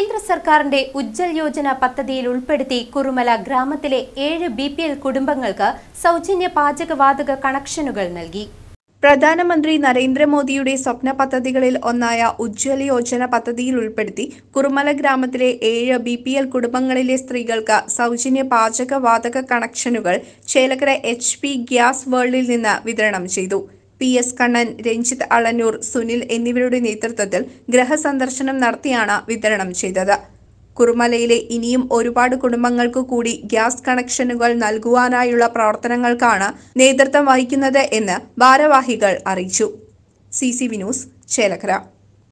കേന്ദ്ര സർക്കാരിന്റെ ഉജ്ജൽ യോജന പദ്ധതിയിൽ ഉൾപ്പെടുത്തി കുറുമല ഗ്രാമത്തിലെ ഏഴ് ബി പി എൽ കുടുംബങ്ങൾക്ക് സൗജന്യ പാചകവാതക കണക്ഷനുകൾ നൽകി പ്രധാനമന്ത്രി നരേന്ദ്രമോദിയുടെ സ്വപ്ന പദ്ധതികളിൽ ഒന്നായ ഉജ്ജ്വല യോജന പദ്ധതിയിൽ ഉൾപ്പെടുത്തി കുറുമല ഗ്രാമത്തിലെ ഏഴ് ബി പി എൽ കുടുംബങ്ങളിലെ സ്ത്രീകൾക്ക് സൗജന്യ പാചകവാതക കണക്ഷനുകൾ ചേലക്കര എച്ച് പി ഗ്യാസ് വേൾഡിൽ നിന്ന് വിതരണം ചെയ്തു പി എസ് കണ്ണൻ രഞ്ജിത്ത് അളനൂർ സുനിൽ എന്നിവരുടെ നേതൃത്വത്തിൽ ഗൃഹസന്ദർശനം നടത്തിയാണ് വിതരണം ചെയ്തത് കുറുമലയിലെ ഇനിയും ഒരുപാട് കുടുംബങ്ങൾക്ക് കൂടി ഗ്യാസ് കണക്ഷനുകൾ നൽകുവാനായുള്ള പ്രവർത്തനങ്ങൾക്കാണ് നേതൃത്വം വഹിക്കുന്നത് എന്ന് ഭാരവാഹികൾ അറിയിച്ചു C C Vinoos news Chelakkara